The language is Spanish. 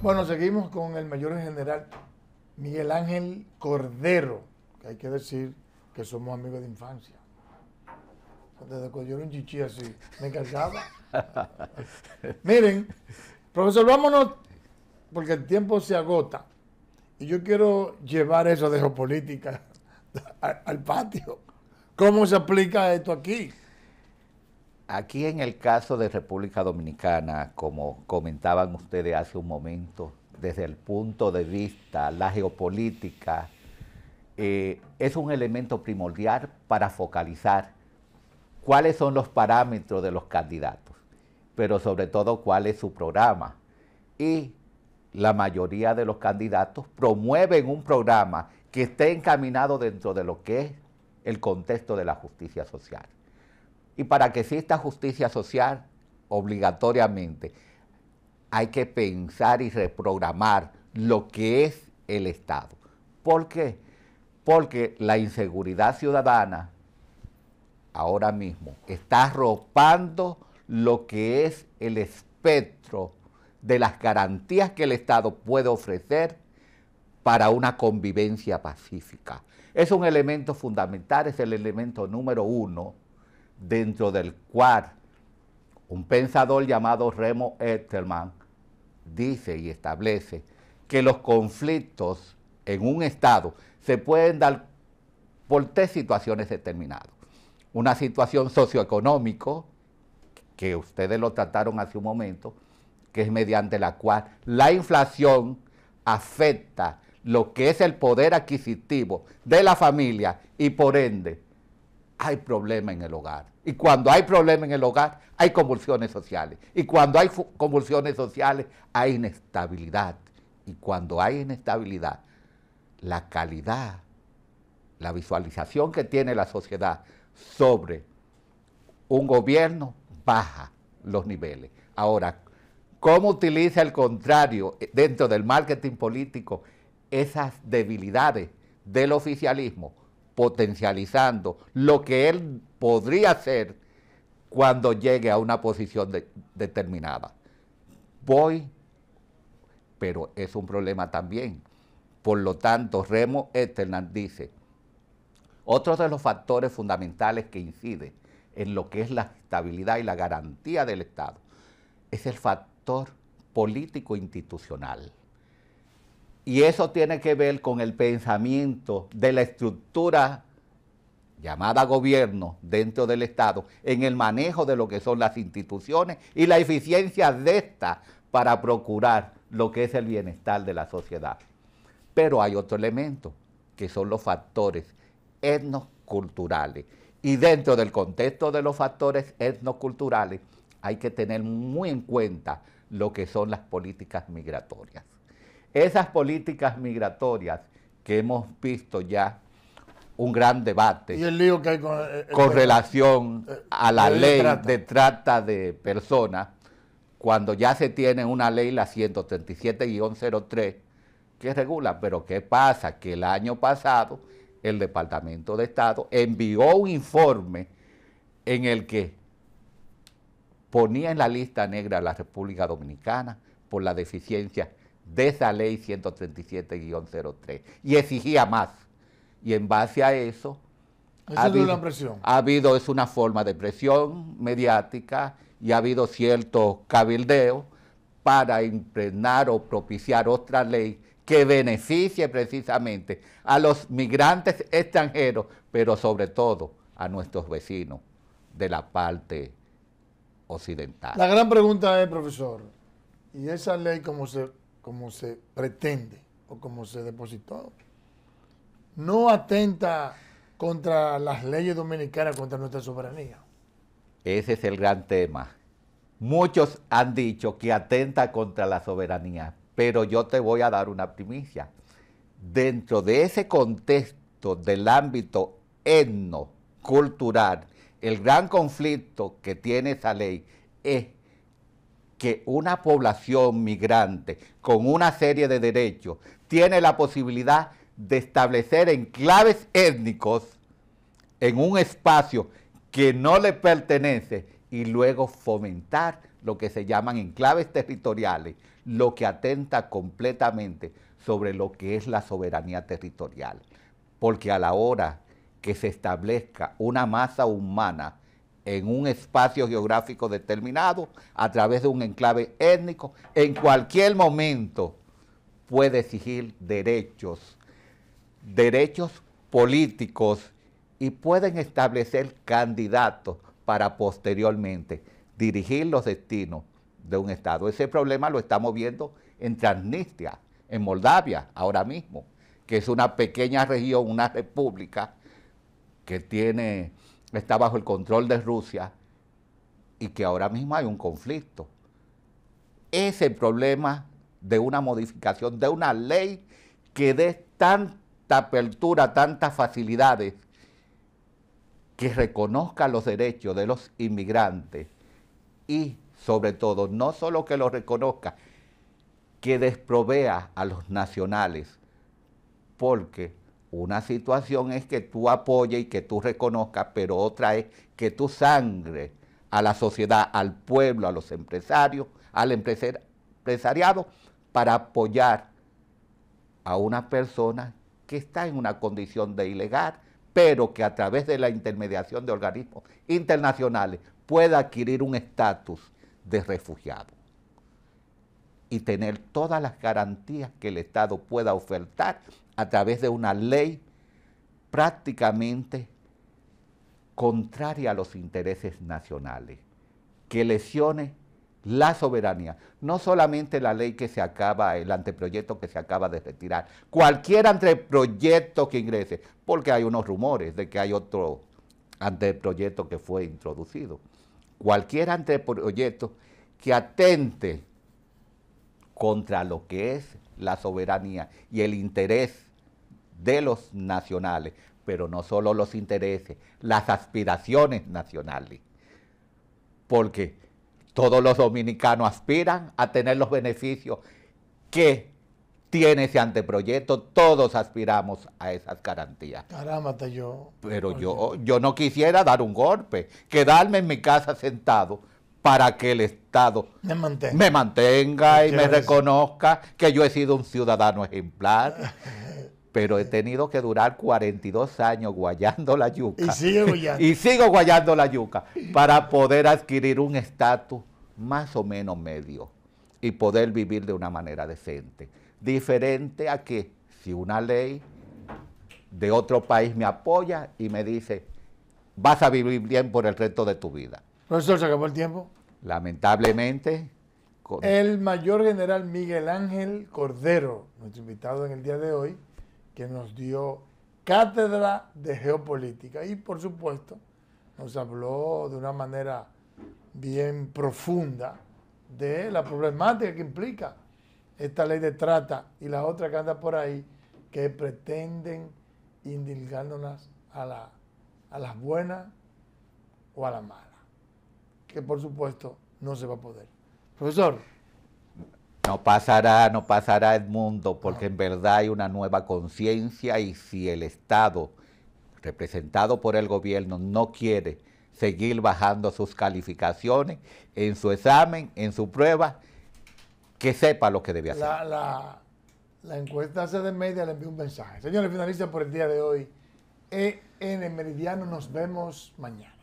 Bueno, seguimos con el mayor en general Miguel Ángel Cordero, que hay que decir que somos amigos de infancia. Desde cuando yo era un chichi así, me encargaba. Miren, profesor, vámonos, porque el tiempo se agota. Y yo quiero llevar eso de geopolítica al patio. ¿Cómo se aplica esto aquí? Aquí en el caso de República Dominicana, como comentaban ustedes hace un momento, desde el punto de vista, la geopolítica, eh, es un elemento primordial para focalizar cuáles son los parámetros de los candidatos, pero sobre todo cuál es su programa. Y la mayoría de los candidatos promueven un programa que esté encaminado dentro de lo que es el contexto de la justicia social. Y para que exista justicia social, obligatoriamente hay que pensar y reprogramar lo que es el Estado. ¿Por qué? Porque la inseguridad ciudadana ahora mismo está arropando lo que es el espectro de las garantías que el Estado puede ofrecer para una convivencia pacífica. Es un elemento fundamental, es el elemento número uno dentro del cual un pensador llamado Remo esterman dice y establece que los conflictos en un Estado se pueden dar por tres situaciones determinadas. Una situación socioeconómica, que ustedes lo trataron hace un momento, que es mediante la cual la inflación afecta lo que es el poder adquisitivo de la familia y por ende hay problema en el hogar. Y cuando hay problema en el hogar, hay convulsiones sociales. Y cuando hay convulsiones sociales, hay inestabilidad. Y cuando hay inestabilidad, la calidad, la visualización que tiene la sociedad sobre un gobierno baja los niveles. Ahora, ¿cómo utiliza el contrario eh, dentro del marketing político esas debilidades del oficialismo? potencializando lo que él podría hacer cuando llegue a una posición determinada. Voy, pero es un problema también. Por lo tanto, Remo Eternan dice, otro de los factores fundamentales que incide en lo que es la estabilidad y la garantía del Estado es el factor político-institucional. Y eso tiene que ver con el pensamiento de la estructura llamada gobierno dentro del Estado en el manejo de lo que son las instituciones y la eficiencia de estas para procurar lo que es el bienestar de la sociedad. Pero hay otro elemento, que son los factores etnoculturales. Y dentro del contexto de los factores etnoculturales hay que tener muy en cuenta lo que son las políticas migratorias. Esas políticas migratorias que hemos visto ya un gran debate ¿Y con, eh, eh, eh, relación a la ley de trata de personas, cuando ya se tiene una ley, la 137-03, que regula, pero ¿qué pasa? Que el año pasado el Departamento de Estado envió un informe en el que ponía en la lista negra a la República Dominicana por la deficiencia de esa ley 137-03 y exigía más. Y en base a eso... Ha habido, una presión. ha habido, es una forma de presión mediática y ha habido cierto cabildeo para impregnar o propiciar otra ley que beneficie precisamente a los migrantes extranjeros, pero sobre todo a nuestros vecinos de la parte occidental. La gran pregunta es, profesor, y esa ley como se como se pretende o como se depositó. No atenta contra las leyes dominicanas, contra nuestra soberanía. Ese es el gran tema. Muchos han dicho que atenta contra la soberanía, pero yo te voy a dar una primicia. Dentro de ese contexto del ámbito etno, cultural, el gran conflicto que tiene esa ley es que una población migrante con una serie de derechos tiene la posibilidad de establecer enclaves étnicos en un espacio que no le pertenece y luego fomentar lo que se llaman enclaves territoriales, lo que atenta completamente sobre lo que es la soberanía territorial. Porque a la hora que se establezca una masa humana en un espacio geográfico determinado, a través de un enclave étnico, en cualquier momento puede exigir derechos, derechos políticos y pueden establecer candidatos para posteriormente dirigir los destinos de un Estado. Ese problema lo estamos viendo en Transnistria, en Moldavia, ahora mismo, que es una pequeña región, una república que tiene está bajo el control de Rusia y que ahora mismo hay un conflicto. Ese problema de una modificación de una ley que dé tanta apertura, tantas facilidades, que reconozca los derechos de los inmigrantes y sobre todo, no solo que los reconozca, que desprovea a los nacionales, porque una situación es que tú apoyes y que tú reconozcas, pero otra es que tú sangre a la sociedad, al pueblo, a los empresarios, al empresariado, para apoyar a una persona que está en una condición de ilegal, pero que a través de la intermediación de organismos internacionales pueda adquirir un estatus de refugiado y tener todas las garantías que el Estado pueda ofertar a través de una ley prácticamente contraria a los intereses nacionales, que lesione la soberanía, no solamente la ley que se acaba, el anteproyecto que se acaba de retirar, cualquier anteproyecto que ingrese, porque hay unos rumores de que hay otro anteproyecto que fue introducido, cualquier anteproyecto que atente contra lo que es la soberanía y el interés de los nacionales, pero no solo los intereses, las aspiraciones nacionales. Porque todos los dominicanos aspiran a tener los beneficios que tiene ese anteproyecto, todos aspiramos a esas garantías. Caramba, yo. Pero yo, yo no quisiera dar un golpe, quedarme en mi casa sentado para que el Estado me mantenga y me reconozca que yo he sido un ciudadano ejemplar. pero he tenido que durar 42 años guayando la yuca. Y, sigue guayando. y sigo guayando la yuca para poder adquirir un estatus más o menos medio y poder vivir de una manera decente. Diferente a que si una ley de otro país me apoya y me dice, vas a vivir bien por el resto de tu vida. Profesor, se acabó el tiempo. Lamentablemente. El mayor general Miguel Ángel Cordero, nuestro invitado en el día de hoy, que nos dio cátedra de geopolítica y por supuesto nos habló de una manera bien profunda de la problemática que implica esta ley de trata y las otras que anda por ahí que pretenden indilgándonos a, a las buenas o a las malas, que por supuesto no se va a poder. Profesor. No pasará, no pasará Edmundo, porque en verdad hay una nueva conciencia y si el Estado, representado por el gobierno, no quiere seguir bajando sus calificaciones en su examen, en su prueba, que sepa lo que debe hacer. La, encuesta CD Media le envió un mensaje. Señores finalistas, por el día de hoy, en el Meridiano nos vemos mañana.